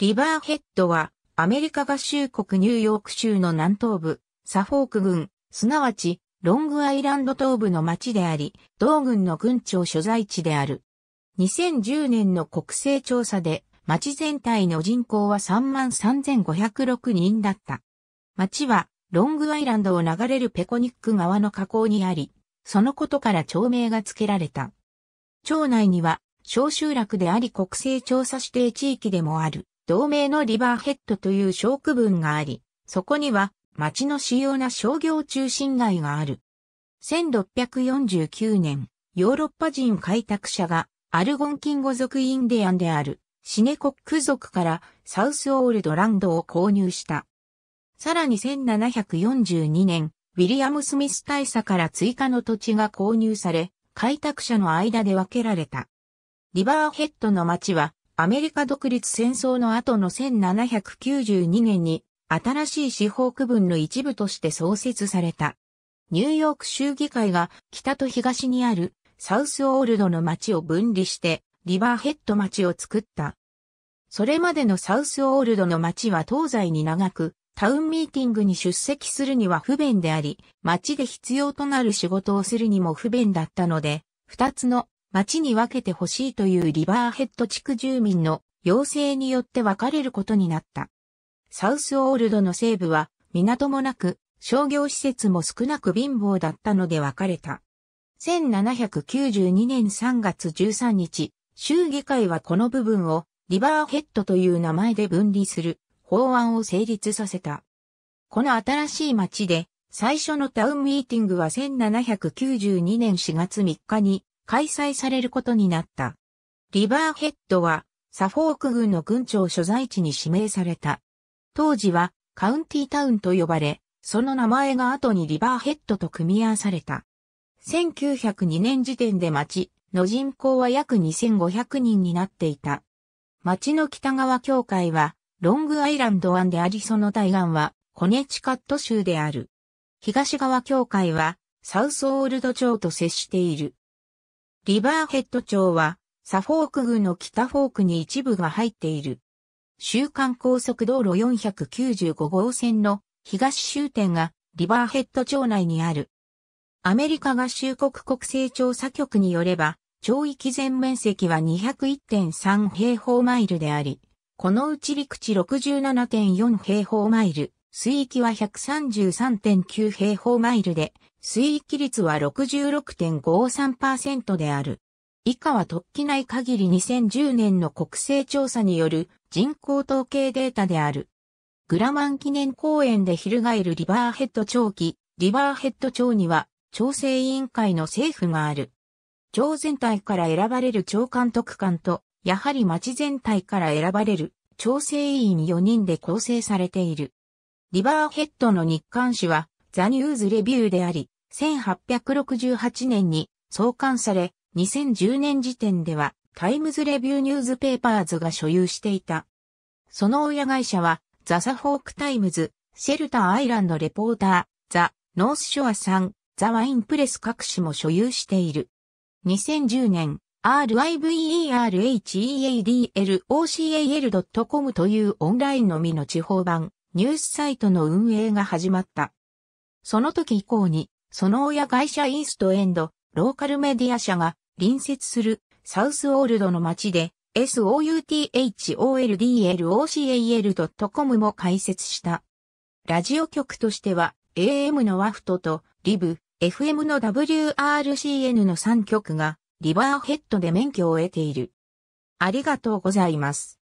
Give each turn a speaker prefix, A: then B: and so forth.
A: リバーヘッドは、アメリカ合衆国ニューヨーク州の南東部、サフォーク郡、すなわち、ロングアイランド東部の町であり、同郡の郡庁所在地である。2010年の国勢調査で、町全体の人口は33,506人だった。町は、ロングアイランドを流れるペコニック川の河口にあり、そのことから町名が付けられた。町内には、小集落であり国勢調査指定地域でもある、同名のリバーヘッドという小区分があり、そこには町の主要な商業中心街がある。1649年、ヨーロッパ人開拓者がアルゴンキンゴ族インディアンであるシネコック族からサウスオールドランドを購入した。さらに1742年、ウィリアム・スミス大佐から追加の土地が購入され、開拓者の間で分けられた。リバーヘッドの町はアメリカ独立戦争の後の1792年に新しい司法区分の一部として創設された。ニューヨーク州議会が北と東にあるサウスオールドの町を分離してリバーヘッド町を作った。それまでのサウスオールドの町は東西に長く、タウンミーティングに出席するには不便であり、町で必要となる仕事をするにも不便だったので、二つの町に分けてほしいというリバーヘッド地区住民の要請によって分かれることになった。サウスオールドの西部は港もなく商業施設も少なく貧乏だったので分かれた。1792年3月13日、州議会はこの部分をリバーヘッドという名前で分離する法案を成立させた。この新しい町で最初のタウンミーティングは1792年4月3日に開催されることになった。リバーヘッドは、サフォーク軍の軍長所在地に指名された。当時は、カウンティタウンと呼ばれ、その名前が後にリバーヘッドと組み合わされた。1902年時点で町の人口は約2500人になっていた。町の北側境界は、ロングアイランド湾でありその対岸は、コネチカット州である。東側境界は、サウスオールド町と接している。リバーヘッド町は、サフォーク郡の北フォークに一部が入っている。週間高速道路495号線の東終点がリバーヘッド町内にある。アメリカ合衆国国勢調査局によれば、町域全面積は201.3平方マイルであり、このうち陸地67.4平方マイル、水域は133.9平方マイルで、水域率は66.53%である。以下は突起ない限り2010年の国勢調査による人口統計データである。グラマン記念公園で翻るリバーヘッド町期、リバーヘッド町には調整委員会の政府がある。町全体から選ばれる町監督官と、やはり町全体から選ばれる調整委員4人で構成されている。リバーヘッドの日刊誌は、ザ・ニューズ・レビューであり、1868年に創刊され、2010年時点では、タイムズ・レビュー・ニューズ・ペーパーズが所有していた。その親会社は、ザ・サフォーク・タイムズ、シェルター・アイランド・レポーター、ザ・ノース・ショアさん、ザ・ワイン・プレス各種も所有している。2010年、riverheadl.com というオンラインのみの地方版、ニュースサイトの運営が始まった。その時以降に、その親会社イーストエンド、ローカルメディア社が隣接するサウスオールドの街で SOUTHOLDLOCAL.com も開設した。ラジオ局としては AM のワフトとリブ、FM の WRCN の3局がリバーヘッドで免許を得ている。ありがとうございます。